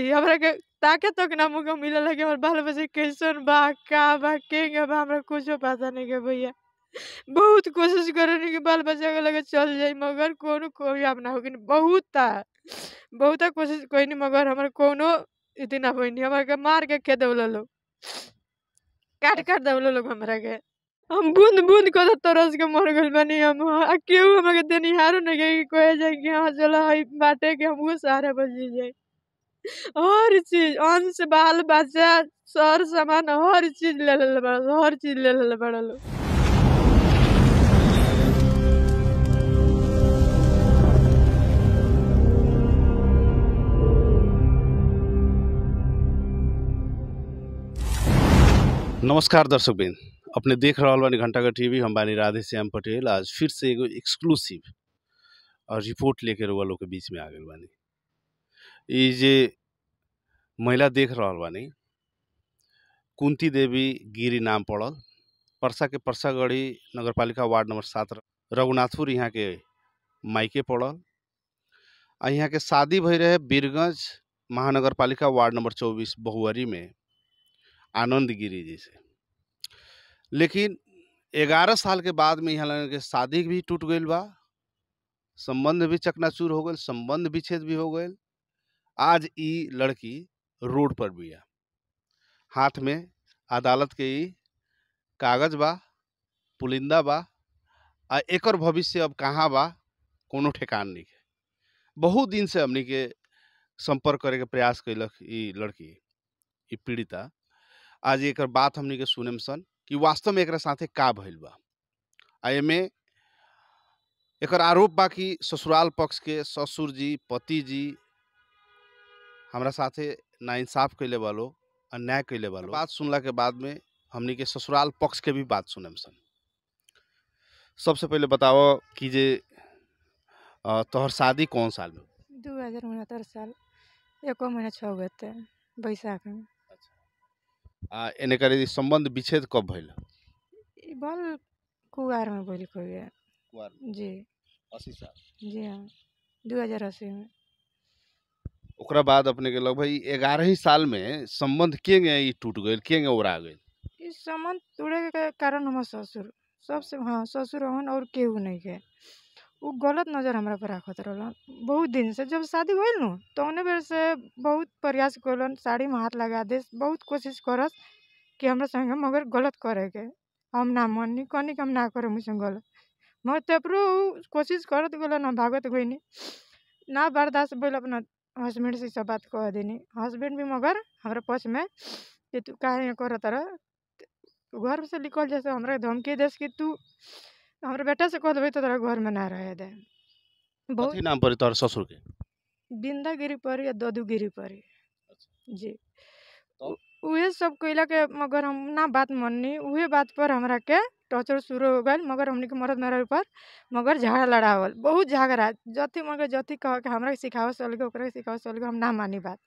छी हमारे के ताकत तक तो ना मुँह मिले लगे हमारे बाल बच्चे कैसन बा का बा केंगे बा हमरा कुछो पता नहीं के भैया बहुत कोशिश करे कि बाल बच्चे के लगे चल जाए मगर कोनो कोई आप ना होगी बहुत बहुत कोशिश कोई नहीं मगर हमारे कोनो इतना नहीं हमारे के मार के खे दौल लोग काट अच्छा। काट दौल लोग हमारे के हम बूंद बूंद को तो तरस के मर गए बनी हम केहू हमारे के देनिहारो नहीं कहे जाए कि हाँ चलो हई बाटे के हमहू सहारा बन जाए हर चीज अंश बाल बच्चा सर सामान हर चीज ले लेले बड़ हर चीज ले लेले बड़ लोग नमस्कार दर्शक बिन अपने देख रहा बानी घंटाघर टीवी हम बानी राधे श्याम पटेल आज फिर से एगो एक्सक्लूसिव और रिपोर्ट लेकर वो के बीच में आ गए बानी ये जे महिला देख रहा बानी कुंती देवी गिरी नाम पड़ल परसा के परसागढ़ी नगर पालिका वार्ड नंबर सात रघुनाथपुर यहाँ के माइके पड़ल आ यहाँ के शादी भई रहे बीरगंज महानगर पालिका वार्ड नंबर चौबीस बहुअरी में आनंद गिरी जी से लेकिन ग्यारह साल के बाद में यहाँ के शादी भी टूट गई बा संबंध भी चकनाचूर हो गए संबंध विच्छेद भी हो गए आज ई लड़की रोड पर है हाथ में अदालत के कागज बा पुलिंदा बा आ एक भविष्य अब कहाँ बा कोनो ठेकान नहीं है बहुत दिन से हमने के संपर्क करे के प्रयास कैलक लड़की ई पीड़िता आज एक बात हमने के सुने में सन कि वास्तव में एक साथे का भल बा में एक आरोप बा कि ससुराल पक्ष के ससुर जी पति जी हमारा साथे इंसाफ कैले वालो अन्याय कैले वालो बात सुनला के बाद में हमने के ससुराल पक्ष के भी बात सुनम सन सबसे पहले बताओ कि जे तोहर शादी कौन साल में दो हज़ार उनहत्तर साल एको महीना छः गए थे बैसाख में अच्छा। आ एने करे संबंध विच्छेद कब भल बल कुआर में भइल कोई जी अस्सी साल जी हाँ दो हज़ार अस्सी में ओकरा बाद अपने के लगभग ग्यारह ही साल में संबंध के गए टूट गए के गए उड़ा गए संबंध टूटे के कारण हमारे ससुर सबसे हाँ ससुर हन और केहू नहीं के वो गलत नज़र हमारा पर रखत रहन बहुत दिन से जब शादी हुई न तौने तो बेर से बहुत प्रयास कलन साड़ी में हाथ लगा दे बहुत कोशिश करस कि हमारे संगे मगर गलत करे के हम ना मनी कनिक हम ना करे मुझसे गलत मगर तेपरू कोशिश करत गलन ना भागत ना बर्दाश्त बोल अपना हस्बैंड से सब बात कह देनी हस्बैंड भी मगर हमारे पक्ष में कि तू कह कर तरह घर से निकल जैसे हमारे धमकी देस कि तू हमारे बेटा से कह देवे तो तोरा घर में ना रहे दे बहुत नाम पर तोहर ससुर के बिंदागिरी पर या ददूगिरी पर जी वह सब कैला के मगर हम ना बात माननी वह बात पर हमरा के टॉर्चर शुरू हो गए मगर हमने के मरद मेहरा पर मगर झगड़ा लड़ावल बहुत झगड़ा जति मगर जति कह के हमारे सिखाव सिखावत चल ओकरा के सिखाव चल हम ना मानी बात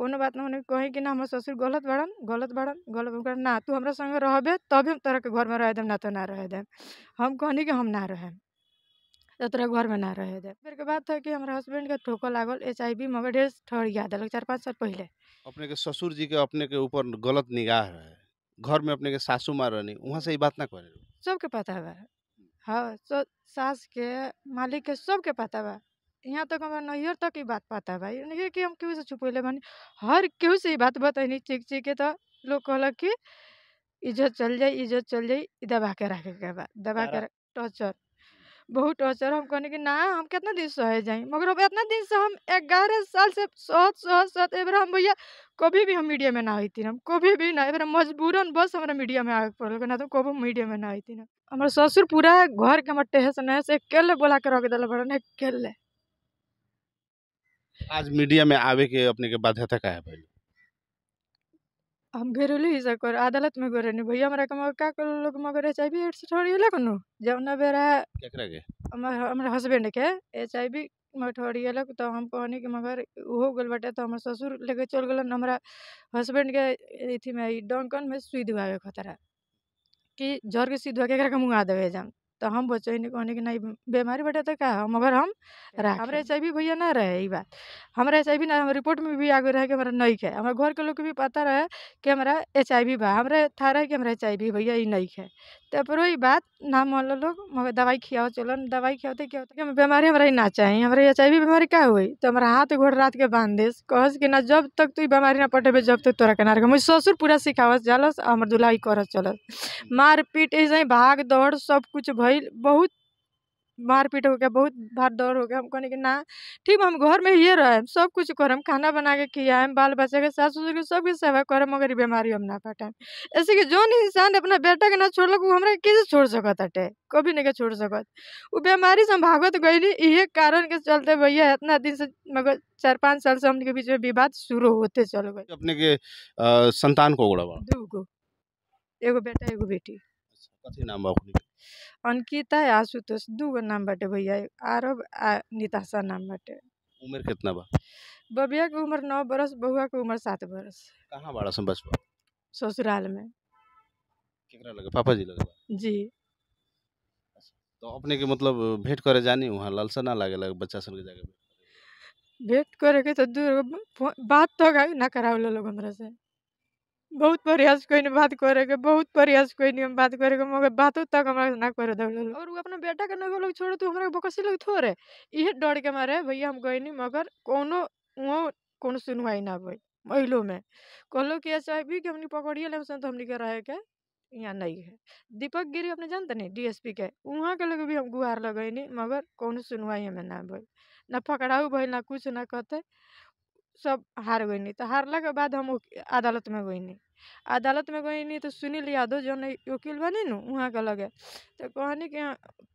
को बात ना हमने कहीं कि ना हमारे ससुर गलत बढ़न गलत बढ़न गलत ओकरा ना तू हमारे संगे रह तभी हम तरह के घर में रह देम ना तो ना रह देम हम कहनी कि हम ना रहेम तो तोरा घर में ना रह दे फिर के बात था कि हमारे हस्बैंड के ठोक लागल एच आई वी मगर ढेर ठहर गया दिलक चार पाँच साल पहले अपने के ससुर जी के अपने के ऊपर गलत निगाह है घर में अपने के सासू माँ रहनी वहाँ से ये बात ना करे सबके पता बा हाँ सास के मालिक के सबके पता बा यहाँ तक हमारा नैहर तक ये बात पता बा नहीं कि हम केहू से छुपेले बनी हर केहू से ये बात बतैनी चीख चीख के तो लोग कहलक कि इज्जत चल जाए इज्जत चल जाए दबा के रखे के बा दबा के टॉर्चर बहुत टॉर्चर हम कहने कि ना हम कितना दिन सह जाए मगर अब इतना दिन से हम ग्यारह साल से सहत सहत सहत एबर हम भैया कभी भी हम मीडिया में ना आई थी हम कभी भी ना एबर मजबूरन बस हमारे मीडिया में आगे पड़ल ना तो कभी मीडिया में ना आई थी ना हमारे ससुर पूरा घर के हमारे टेहस है से अकेले बोला के रख दिल बड़ा अकेले आज मीडिया में आवे के अपने के बाध्यता का है भाई हम घरेलू ही सब कर अदालत में गए नहीं भैया हमारा कमा का कर लोग मगर एच आई वी एड्स ठहरियला कोनो जौना बेरा केकरा के हमर हमर हस्बैंड के एच आई वी में ठहरियलक तो हम कहनी कि मगर ओहो गल बटे तो हमर ससुर लेके चल गलन हमारा हस्बैंड के अथी में डंकन में सुई दुआवे खतरा कि जर के सुई दुआ केकरा के मुँहा देवे जाम तो हम बचैनी कहने कि नहीं बीमारी बटे तो क्या हम मगर हम एच आई वी भैया ना रहे हमारे एच आई वी ना रिपोर्ट में भी आगे रहे कि नहीं नइखे। हमारे घर के लोग भी पता रहे कि आई वी बा। हमारे था रहे कि वी भैया ये नहीं नइखे। তারপর ওই बात ना मानलो लोग मगर दवाई खियाओ चलो दवाई खियाते क्या होता है बीमारी हमारा ना चाहिए हमारे एच आई वी बीमारी क्या हुई तो हमारा हाथ घोड़ रात के बांध देस कहस कि ना जब तक तू बीमारी ना पटेबे जब तक तोरा के मुझे ससुर पूरा सिखावस जालस हमारे दुलाई करस चलस मार पीट ऐसे ही भाग दौड़ सब कुछ भइल बहुत मारपीट हो गया बहुत भार दौड़ हो गया हम कहने के ना ठीक हम घर में ये रहें सब कुछ कर खाना बना के किया है बाल बच्चे के सास ससुर के सबके सेवा कर मगर बीमारी हम ना पाटा ऐसे कि जो इंसान अपना बेटा के ना छोड़लक वो हमारा कैसे छोड़ सकत अटे कभी नहीं के छोड़ सकत वो बीमारी से हम भागत गई ये कारण के चलते भैया इतना दिन से मगर चार पाँच साल से हमके बीच में विवाद शुरू होते चल गए अपने के संतान को एगो बेटा एगो बेटी अच्छा, नाम बाबू अंकिता आशुतोष दू गो नाम बाटे भैया आरव आ निताशा नाम बाटे उम्र कितना बा बबिया के उम्र नौ बरस बहुआ के उम्र सात बरस कहाँ बाड़ा सन बस ससुराल में केकरा लगे पापा जी लगे जी अच्छा, तो अपने के मतलब भेंट करे जानी वहाँ लालसा ना लागे लगे बच्चा सन के जाके भेंट करे के तो दूर बात तो ना करावल लोग हमरा से बहुत प्रयास नहीं बात करे के, बहुत प्रयास कइनी हम बात करे के मगर बातो तक हमरा ना कर दे और वो अपना बेटा के ना लोग छोड़ तू तो हमरा बकसी लग थोड़े ये डर के मारे भैया हम नहीं मगर कोनो वो कोनो सुनवाई ना भइल अइलो में कहलो कि एसआईबी के हमनी पकड़िए लेम सन तो हमनी के रहे के यहाँ नहीं है दीपक गिरी अपने जानते नहीं डीएसपी के वहाँ के लोग भी हम गुहार नहीं मगर कोनो सुनवाई हमें ना भइल ना पकड़ाऊ भइल ना कुछ ना कहते सब हार गईनी तो हारला के बाद हम अदालत में गईनी अदालत में गईनी तो सुनील यादव जो वकील बनी न वहाँ के लगे तो कहनी कि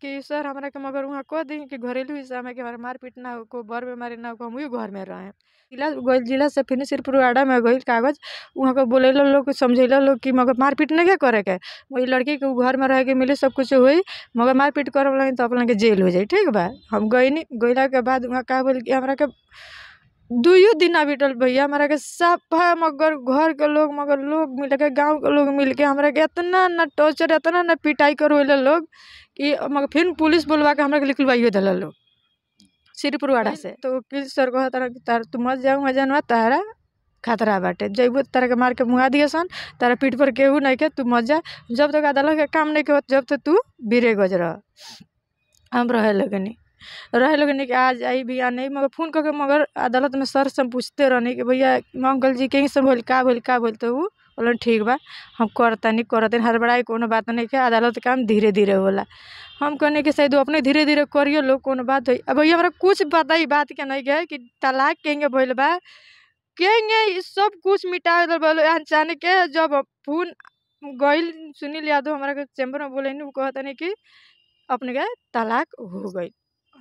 कि सर हमारे के मगर वहाँ कह दी कि घरेलू हिस्सा में कि हमारा मारपीट ना हो को बर बीमारी ना हो तो हम वही घर में रहें जिला गई जिला से फिर सिरपुर रुआडा में गई कागज वहाँ के बोले लोग समझेला लोग कि मगर मारपीट नहीं करे के वही लड़की के घर में रह के मिले सब कुछ हुई मगर मारपीट कर लगे तो अपना के जेल हो जाए ठीक बा हम गई गईला के बाद वहाँ का बोल कि हमारा के दुयो दिना बिटल भैया हमारा के सब मगर घर के लोग मगर लोग मिल के गाँव के लोग मिल के हमारा के इतना ना टॉर्चर इतना ना पिटाई करवेला लोग कि मगर फिर पुलिस बोलवा के हमारा के निकलवाइयो दिला लोग सिरपुरवाड़ा से तो वकील सर कहा तार तू मत जाऊँ अजनवा तारा खतरा बाटे जैबो तारा के मार के मुँहा दिए सन तारा पीठ पर केहू नहीं के तू मत जा जब तक अदालत के काम नहीं के जब तक तू बीरे गज रह हम रहे लगनी रहे लोग नहीं कि आज आई भैया नहीं मगर फोन करके मगर अदालत में सर से पूछते रहने कि भैया अंकल जी कहीं से भोल का भोल का बोलते तो वो बोलन ठीक बा हम नहीं करते हड़बड़ाई को बात नहीं के अदालत काम धीरे धीरे होला हम कहने के शायद अपने धीरे धीरे करियो लोग को बात हो अब भैया हमारा कुछ पता ही बात के नहीं गए कि तलाक कहेंगे बोल बा कहेंगे सब कुछ मिटा दल अनचान के जब फोन गई सुनील यादव हमारा चैम्बर में बोले कहते नहीं कि अपने के तलाक हो गई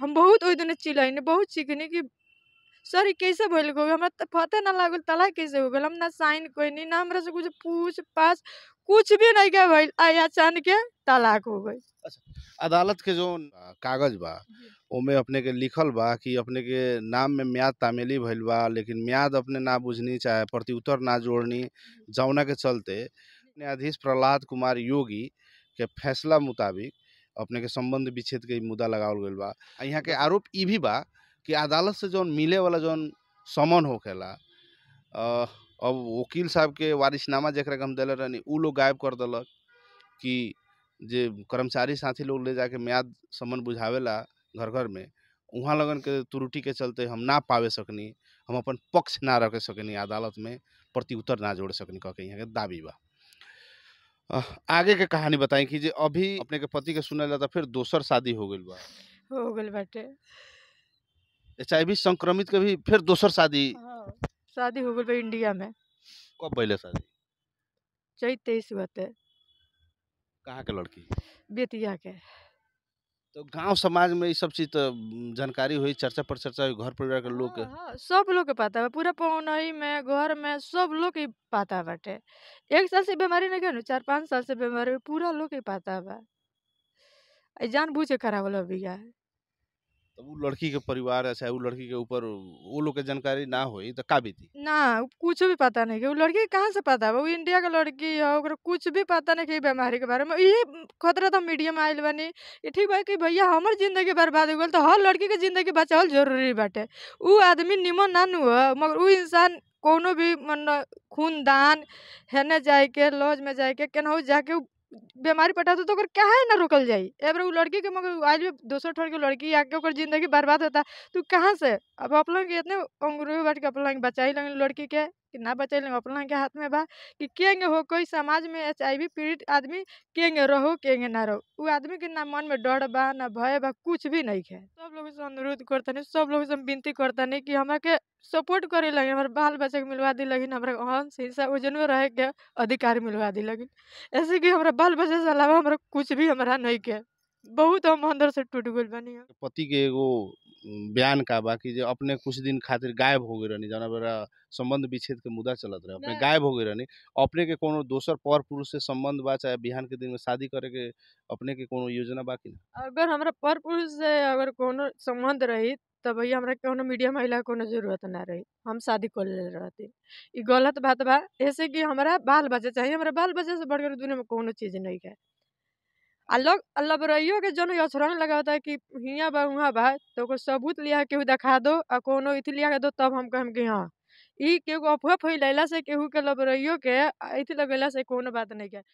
हम बहुत ओहि दिन चिलैने बहुत सीखनी कि सर कैसे भैल हो गए हमारा तो पते ना लागल तला कैसे हो गए हम ना साइन कोई ना हमारे से कुछ पूछ पाछ कुछ भी नहीं क्या भैल आई अचानक के तलाक हो गई अच्छा अदालत के जो कागज बा ओमे अपने के लिखल बा कि अपने के नाम में म्याद तामेली भैल बा लेकिन म्याद अपने ना बुझनी चाहे प्रत्युत्तर ना जोड़नी जौना के चलते न्यायाधीश प्रहलाद कुमार योगी के फैसला मुताबिक अपने के संबंध विच्छेद के मुद्दा लगावल गई बा यहाँ के हाँ। आरोप ये भी बा कि अदालत से जौन मिले वाला जौन समन होकेला अब वकील साहब के वारिशनामा जरा हम दिले रहनी उ लोग गायब कर दिलक कि जे कर्मचारी साथी लोग ले जाके म्याद समन बुझावेला घर घर में वहाँ लगन के त्रुटि के चलते हम ना पावे सकनी हम अपन पक्ष ना रख सकनी अदालत में प्रति उत्तर ना जोड़ सकनी कह के यहाँ के दावी बा आगे के कहानी बताई कि अभी अपने के पति के सुना जाता फिर दोसर शादी हो गई हो गई बाटे एच आई वी संक्रमित के भी फिर दोसर शादी हाँ, शादी हो गई इंडिया में कब पहले शादी चैत तेईस हुआ थे कहाँ के लड़की बेतिया के तो गांव समाज में ये सब चीज तो जानकारी हुई चर्चा पर चर्चा हुई घर परिवार के लोग हाँ, हाँ, सब लोग के पता है पूरा पौनाई में घर में सब लोग ही पता बटे एक साल से बीमारी नहीं गया चार पाँच साल से बीमारी पूरा लोग ही पता है जान बूझे खराब होला है तो वो लड़की के परिवार ऐसा है वो लड़की के ऊपर वो लोग के जानकारी ना हो तो का थी ना कुछ भी पता नहीं कि वो लड़की कहाँ से पता है वो इंडिया के लड़की है ओकरा कुछ भी पता नहीं कि बीमारी के बारे में ये खतरा तो मीडिया में आयल ये ठीक है कि भैया हमारे जिंदगी बर्बाद हो गल तो हर लड़की के जिंदगी बचावल जरूरी बाटे वो आदमी निमन ना नु मगर वो इंसान कोनो भी मन खून दान हेने जाए के लॉज में जाए के केनाहू जाके बीमारी पटाते तो क्या है ना रोकल जाए एबरे उ लड़की के मगर आज भी दोसर ठोर के लड़की आके ओकर जिंदगी बर्बाद होता तू तो कहाँ से अब अपना लोग इतने अंगुरु बांट के अपना बचाई लगे लड़की के कि ना बचैले अपना के हाथ में बा कि केंगे हो कोई समाज में एच आई वी पीड़ित आदमी केंगे रहो केंगे ना रहो उ आदमी के ना मन में डर बा ना भय बा कुछ भी नहीं है लोग से अनुरोध हैं सब लोग से हम विनती हैं कि हमें के सपोर्ट करे लगी हमारे बाल बच्चा के मिलवा दी लगी हमारा अहम हिंसा वजन में रहे के अधिकार मिलवा दी लगी ऐसे कि हमारे बाल बच्चे से अलावा हमारा कुछ भी हमारा नहीं के बहुत हम अंदर से टूट गए बनी पति के एगो बयान का बाकी जो अपने कुछ दिन खातिर गायब हो गई रहनी जौन संबंध विच्छेद के मुद्दा चलत रहे अपने गायब हो गई रहनी अपने के कोनो दोसर पर पुरुष से संबंध बा चाहे बिहान के दिन में शादी करे के अपने के कोनो योजना बा कि अगर हमारा पर पुरुष से अगर कोनो संबंध रही तो भैया हमारा कोनो मीडिया महिला कोनो जरूरत ना रही हम शादी कर ले रहती गलत बात बा ऐसे कि हमारा बाल बच्चा चाहिए हमारा बाल बच्चा से बढ़कर दुनिया में कोनो चीज़ नहीं है अलग अल्लाबरैयो के जौन यथरन लगाता है कि हिया बा उहाँ बा तो सबूत लिया केहू देखा दो आ कोनो इथी लिया के दो तब हम कहम कि हाँ इ केहू अफवाह फैलैला से केहू के लबरैयो के इथी लगैला से कोनो बात नहीं के